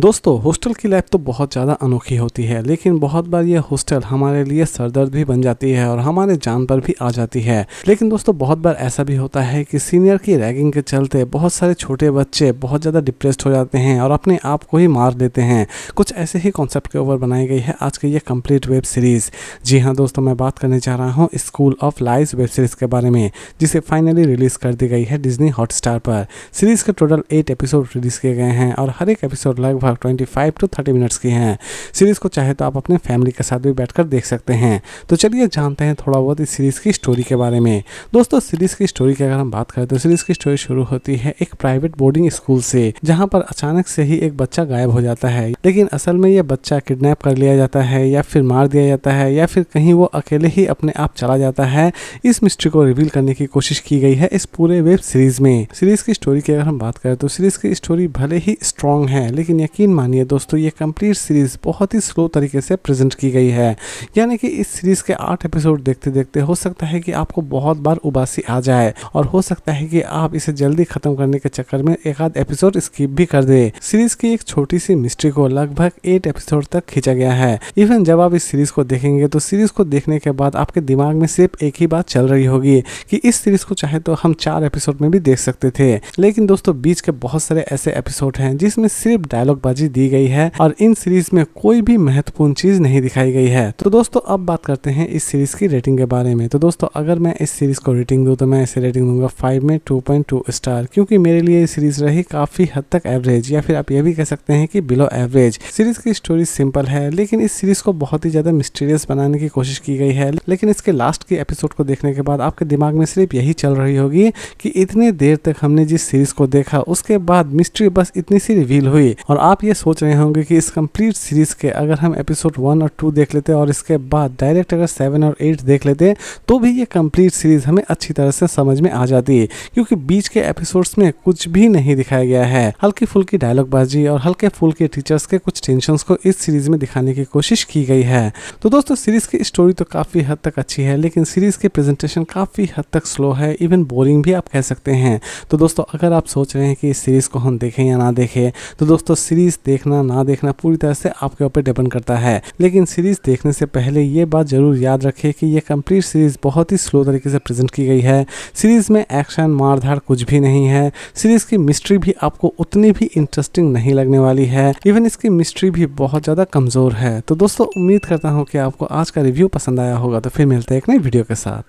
दोस्तों हॉस्टल की लाइफ तो बहुत ज़्यादा अनोखी होती है लेकिन बहुत बार ये हॉस्टल हमारे लिए सरदर्द भी बन जाती है और हमारे जान पर भी आ जाती है लेकिन दोस्तों बहुत बार ऐसा भी होता है कि सीनियर की रैगिंग के चलते बहुत सारे छोटे बच्चे बहुत ज़्यादा डिप्रेस्ड हो जाते हैं और अपने आप को ही मार देते हैं कुछ ऐसे ही कॉन्सेप्ट के ऊपर बनाई गई है आज की ये कम्प्लीट वेब सीरीज़ जी हाँ दोस्तों मैं बात करने जा रहा हूँ School of Lies web series के बारे में जिसे फाइनली रिलीज़ कर दी गई है डिजनी हॉट पर सीरीज़ के टोटल एट एपिसोड रिलीज़ किए गए हैं और हर एक एपिसोड लगभग लगभग 25 टू 30 मिनट्स की हैं सीरीज़ को चाहे तो आप अपने फैमिली के साथ भी बैठकर देख सकते हैं तो चलिए जानते हैं थोड़ा बहुत इस सीरीज़ की स्टोरी के बारे में दोस्तों सीरीज़ की स्टोरी की अगर हम बात करें तो सीरीज़ की स्टोरी शुरू होती है एक प्राइवेट बोर्डिंग स्कूल से जहाँ पर अचानक से ही एक बच्चा गायब हो जाता है लेकिन असल में यह बच्चा किडनैप कर लिया जाता है या फिर मार दिया जाता है या फिर कहीं वो अकेले ही अपने आप चला जाता है इस मिस्ट्री को रिवील करने की कोशिश की गई है इस पूरे वेब सीरीज में सीरीज की स्टोरी की अगर हम बात करें तो सीरीज की स्टोरी भले ही स्ट्रांग है लेकिन यह यकीन मानिए दोस्तों ये कंप्लीट सीरीज़ बहुत ही स्लो तरीके से प्रेजेंट की गई है यानी कि इस सीरीज़ के आठ एपिसोड देखते देखते हो सकता है कि आपको बहुत बार उबासी आ जाए और हो सकता है कि आप इसे जल्दी खत्म करने के चक्कर में एक आध एपिसोड स्किप भी कर दे सीरीज की एक छोटी सी मिस्ट्री को लगभग एट एपिसोड तक खींचा गया है इवन जब आप इस सीरीज को देखेंगे तो सीरीज को देखने के बाद आपके दिमाग में सिर्फ एक ही बात चल रही होगी कि इस सीरीज को चाहे तो हम चार एपिसोड में भी देख सकते थे लेकिन दोस्तों बीच के बहुत सारे ऐसे एपिसोड हैं जिसमें सिर्फ डायलॉग बॉडी दी गई है और इन सीरीज में कोई भी महत्वपूर्ण चीज नहीं दिखाई गई है तो दोस्तों अब बात करते हैं इस सीरीज की रेटिंग के बारे में तो दोस्तों अगर मैं इस सीरीज को रेटिंग दू तो मैं इसे रेटिंग दूंगा फाइव में टू पॉइंट टू स्टार क्योंकि मेरे लिए सीरीज रही काफी हद तक एवरेज या फिर आप ये भी कह सकते हैं कि बिलो एवरेज सीरीज की स्टोरी सिंपल है लेकिन इस सीरीज को बहुत ही ज्यादा मिस्टीरियस बनाने की कोशिश की गई है लेकिन इसके लास्ट के एपिसोड को देखने के बाद आपके दिमाग में सिर्फ यही चल रही होगी कि इतने देर तक हमने जिस सीरीज को देखा उसके बाद मिस्ट्री बस इतनी सी रिवील हुई और आप ये सोच रहे होंगे कि इस कंप्लीट सीरीज़ के अगर हम एपिसोड वन और टू देख लेते और इसके बाद डायरेक्ट अगर सेवन और एट देख लेते तो भी ये कंप्लीट सीरीज़ हमें अच्छी तरह से समझ में आ जाती है क्योंकि बीच के एपिसोड्स में कुछ भी नहीं दिखाया गया है हल्की फुल्की डायलॉगबाजी और हल्के फुल्के टीचर्स के कुछ टेंशन को इस सीरीज़ में दिखाने की कोशिश की गई है तो दोस्तों सीरीज़ की स्टोरी तो काफ़ी हद तक अच्छी है लेकिन सीरीज़ की प्रेजेंटेशन काफ़ी हद तक स्लो है इवन बोरिंग भी आप कह सकते हैं तो दोस्तों अगर आप सोच रहे हैं कि इस सीरीज़ को हम देखें या ना देखें तो दोस्तों सीरीज देखना ना देखना पूरी तरह से आपके ऊपर डिपेंड करता है लेकिन सीरीज देखने से पहले ये बात जरूर याद रखे कि यह कंप्लीट सीरीज बहुत ही स्लो तरीके से प्रेजेंट की गई है सीरीज में एक्शन धार कुछ भी नहीं है सीरीज की मिस्ट्री भी आपको उतनी भी इंटरेस्टिंग नहीं लगने वाली है इवन इसकी मिस्ट्री भी बहुत ज़्यादा कमज़ोर है तो दोस्तों उम्मीद करता हूँ कि आपको आज का रिव्यू पसंद आया होगा तो फिर मिलते हैं एक नई वीडियो के साथ